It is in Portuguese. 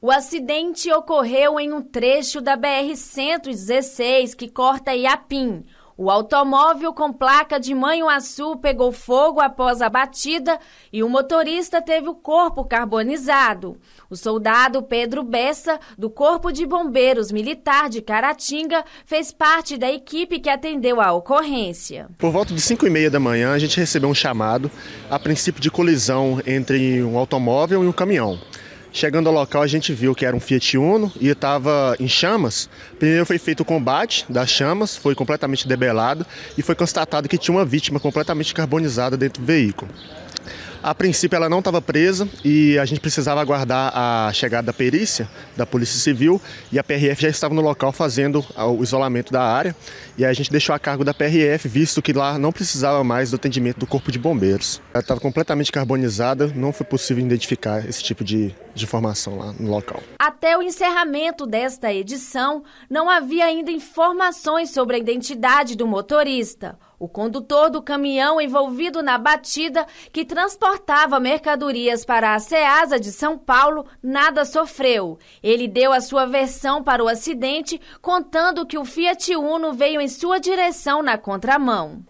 O acidente ocorreu em um trecho da BR-116 que corta Iapim. O automóvel com placa de Manhuaçu pegou fogo após a batida e o motorista teve o corpo carbonizado. O soldado Pedro Bessa, do Corpo de Bombeiros Militar de Caratinga, fez parte da equipe que atendeu a ocorrência. Por volta de 5 e meia da manhã, a gente recebeu um chamado a princípio de colisão entre um automóvel e um caminhão. Chegando ao local, a gente viu que era um Fiat Uno e estava em chamas. Primeiro foi feito o combate das chamas, foi completamente debelado e foi constatado que tinha uma vítima completamente carbonizada dentro do veículo. A princípio ela não estava presa e a gente precisava aguardar a chegada da perícia da Polícia Civil e a PRF já estava no local fazendo o isolamento da área e a gente deixou a cargo da PRF visto que lá não precisava mais do atendimento do Corpo de Bombeiros. Ela estava completamente carbonizada, não foi possível identificar esse tipo de, de informação lá no local. Até o encerramento desta edição, não havia ainda informações sobre a identidade do motorista o condutor do caminhão envolvido na batida que transportava mercadorias para a SEASA de São Paulo nada sofreu. Ele deu a sua versão para o acidente, contando que o Fiat Uno veio em sua direção na contramão.